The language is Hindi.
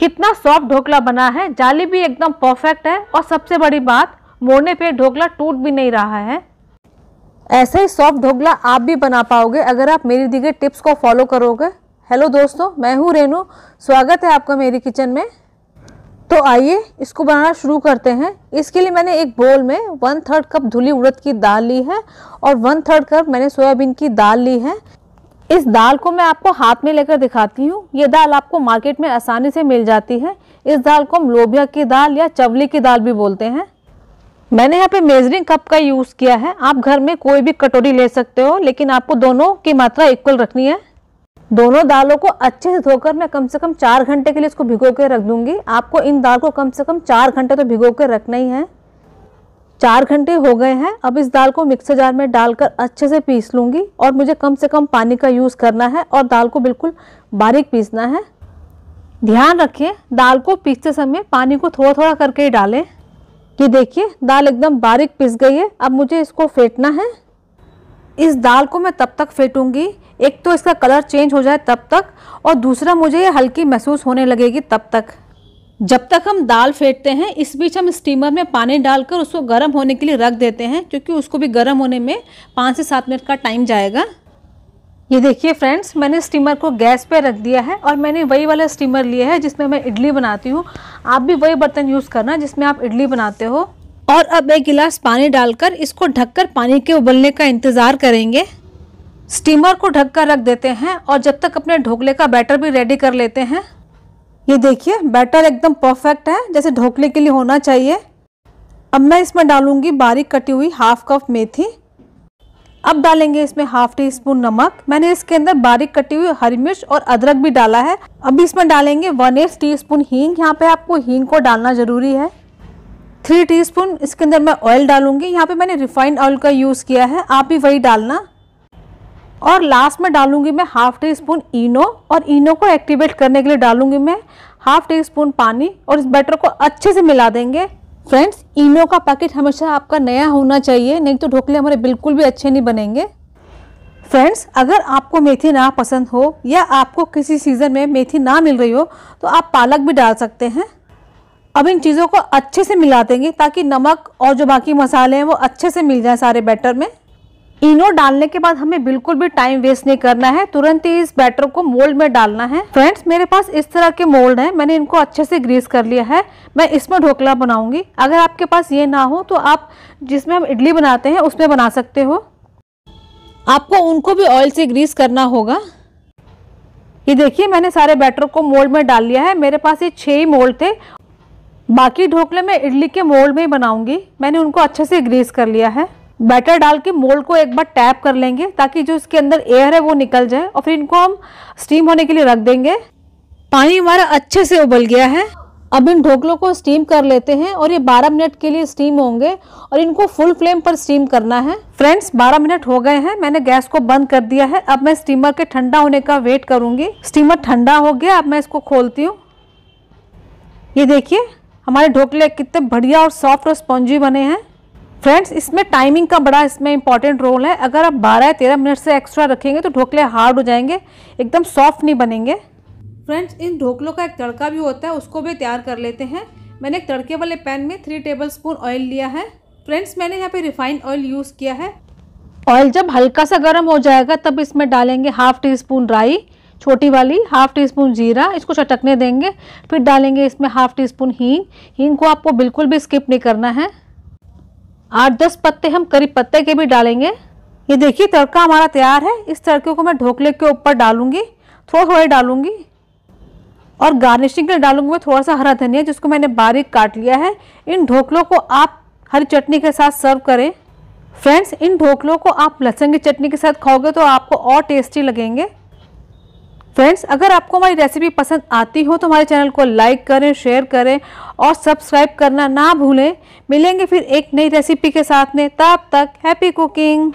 कितना सॉफ्ट ढोकला बना है जाली भी एकदम परफेक्ट है और सबसे बड़ी बात मोड़ने पे ढोकला टूट भी नहीं रहा है ऐसा ही सॉफ्ट ढोकला आप भी बना पाओगे अगर आप मेरी दी गई टिप्स को फॉलो करोगे हेलो दोस्तों मैं हूँ रेनू स्वागत है आपका मेरी किचन में तो आइए इसको बनाना शुरू करते हैं इसके लिए मैंने एक बोल में वन थर्ड कप धुली उड़द की दाल ली है और वन थर्ड कप मैंने सोयाबीन की दाल ली है इस दाल को मैं आपको हाथ में लेकर दिखाती हूँ ये दाल आपको मार्केट में आसानी से मिल जाती है इस दाल को हम लोबिया की दाल या चवली की दाल भी बोलते हैं मैंने यहाँ पे मेजरिंग कप का यूज़ किया है आप घर में कोई भी कटोरी ले सकते हो लेकिन आपको दोनों की मात्रा इक्वल रखनी है दोनों दालों को अच्छे से धोकर मैं कम से कम चार घंटे के लिए इसको भिगो के रख दूंगी आपको इन दाल को कम से कम चार घंटे तो भिगो के रखना ही है चार घंटे हो गए हैं अब इस दाल को मिक्सर जार में डालकर अच्छे से पीस लूँगी और मुझे कम से कम पानी का यूज़ करना है और दाल को बिल्कुल बारीक पीसना है ध्यान रखें दाल को पीसते समय पानी को थोड़ा थोड़ा करके ही डालें ये देखिए दाल एकदम बारीक पीस गई है अब मुझे इसको फेंटना है इस दाल को मैं तब तक फेंटूंगी एक तो इसका कलर चेंज हो जाए तब तक और दूसरा मुझे ये हल्की महसूस होने लगेगी तब तक जब तक हम दाल फेंटते हैं इस बीच हम स्टीमर में पानी डालकर उसको गर्म होने के लिए रख देते हैं क्योंकि उसको भी गर्म होने में पाँच से सात मिनट का टाइम जाएगा ये देखिए फ्रेंड्स मैंने स्टीमर को गैस पे रख दिया है और मैंने वही वाला स्टीमर लिया है जिसमें मैं इडली बनाती हूँ आप भी वही बर्तन यूज़ करना जिसमें आप इडली बनाते हो और अब एक गिलास पानी डालकर इसको ढककर पानी के उबलने का इंतज़ार करेंगे स्टीमर को ढककर रख देते हैं और जब तक अपने ढोकले का बैटर भी रेडी कर लेते हैं ये देखिए बैटर एकदम परफेक्ट है जैसे ढोकले के लिए होना चाहिए अब मैं इसमें डालूंगी बारीक कटी हुई हाफ कप मेथी अब डालेंगे इसमें हाफ टी स्पून नमक मैंने इसके अंदर बारीक कटी हुई हरी मिर्च और अदरक भी डाला है अब इसमें डालेंगे वन एट टी स्पून हींग यहाँ पे आपको हींग को डालना ज़रूरी है थ्री स्पून इसके अंदर मैं ऑयल डालूंगी यहाँ पे मैंने रिफाइंड ऑयल का यूज़ किया है आप भी वही डालना और लास्ट में डालूंगी मैं हाफ टी स्पून इनो और इनो को एक्टिवेट करने के लिए डालूंगी मैं हाफ टी स्पून पानी और इस बैटर को अच्छे से मिला देंगे फ्रेंड्स इनो का पैकेट हमेशा आपका नया होना चाहिए नहीं तो ढोकले हमारे बिल्कुल भी अच्छे नहीं बनेंगे फ्रेंड्स अगर आपको मेथी ना पसंद हो या आपको किसी सीज़न में मेथी ना मिल रही हो तो आप पालक भी डाल सकते हैं अब इन चीज़ों को अच्छे से मिला देंगे ताकि नमक और जो बाकी मसाले हैं वो अच्छे से मिल जाए सारे बैटर में इनो डालने के बाद हमें बिल्कुल भी टाइम वेस्ट नहीं करना है तुरंत ही इस बैटर को मोल्ड में डालना है फ्रेंड्स मेरे पास इस तरह के मोल्ड हैं मैंने इनको अच्छे से ग्रीस कर लिया है मैं इसमें ढोकला बनाऊंगी अगर आपके पास ये ना हो तो आप जिसमें हम इडली बनाते हैं उसमें बना सकते हो आपको उनको भी ऑयल से ग्रीस करना होगा ये देखिए मैंने सारे बैटर को मोल्ड में डाल लिया है मेरे पास ये छः ही मोल्ड थे बाकी ढोकले मैं इडली के मोल्ड में ही बनाऊंगी मैंने उनको अच्छे से ग्रीस कर लिया है बैटर डाल के मोल्ड को एक बार टैप कर लेंगे ताकि जो इसके अंदर एयर है वो निकल जाए और फिर इनको हम स्टीम होने के लिए रख देंगे पानी हमारा अच्छे से उबल गया है अब इन ढोकलों को स्टीम कर लेते हैं और ये 12 मिनट के लिए स्टीम होंगे और इनको फुल फ्लेम पर स्टीम करना है फ्रेंड्स 12 मिनट हो गए हैं मैंने गैस को बंद कर दिया है अब मैं स्टीमर के ठंडा होने का वेट करूंगी स्टीमर ठंडा हो गया अब मैं इसको खोलती हूँ ये देखिए हमारे ढोकले कितने बढ़िया और सॉफ्ट और स्पॉन्जी बने हैं फ्रेंड्स इसमें टाइमिंग का बड़ा इसमें इंपॉर्टेंट रोल है अगर आप 12 या 13 मिनट से एक्स्ट्रा रखेंगे तो ढोकले हार्ड हो जाएंगे एकदम सॉफ्ट नहीं बनेंगे फ्रेंड्स इन ढोकलों का एक तड़का भी होता है उसको भी तैयार कर लेते हैं मैंने एक तड़के वाले पैन में थ्री टेबल स्पून ऑयल लिया है फ्रेंड्स मैंने यहाँ पे रिफाइंड ऑयल यूज़ किया है ऑयल जब हल्का सा गर्म हो जाएगा तब इसमें डालेंगे हाफ टी स्पून राई छोटी वाली हाफ टी स्पून जीरा इसको चटकने देंगे फिर डालेंगे इसमें हाफ टी स्पून हींग हींग को आपको बिल्कुल भी स्किप नहीं करना है आठ दस पत्ते हम करी पत्ते के भी डालेंगे ये देखिए तड़का हमारा तैयार है इस तड़के को मैं ढोकले के ऊपर डालूंगी थोड़ा थोड़ा डालूंगी और गार्निशिंग के लिए डालूंगी मैं थोड़ा सा हरा धनिया जिसको मैंने बारीक काट लिया है इन ढोकलों को आप हरी चटनी के साथ सर्व करें फ्रेंड्स इन ढोकलों को आप लहसुन की चटनी के साथ खाओगे तो आपको और टेस्टी लगेंगे फ्रेंड्स अगर आपको हमारी रेसिपी पसंद आती हो तो हमारे चैनल को लाइक करें शेयर करें और सब्सक्राइब करना ना भूलें मिलेंगे फिर एक नई रेसिपी के साथ में तब तक हैप्पी कुकिंग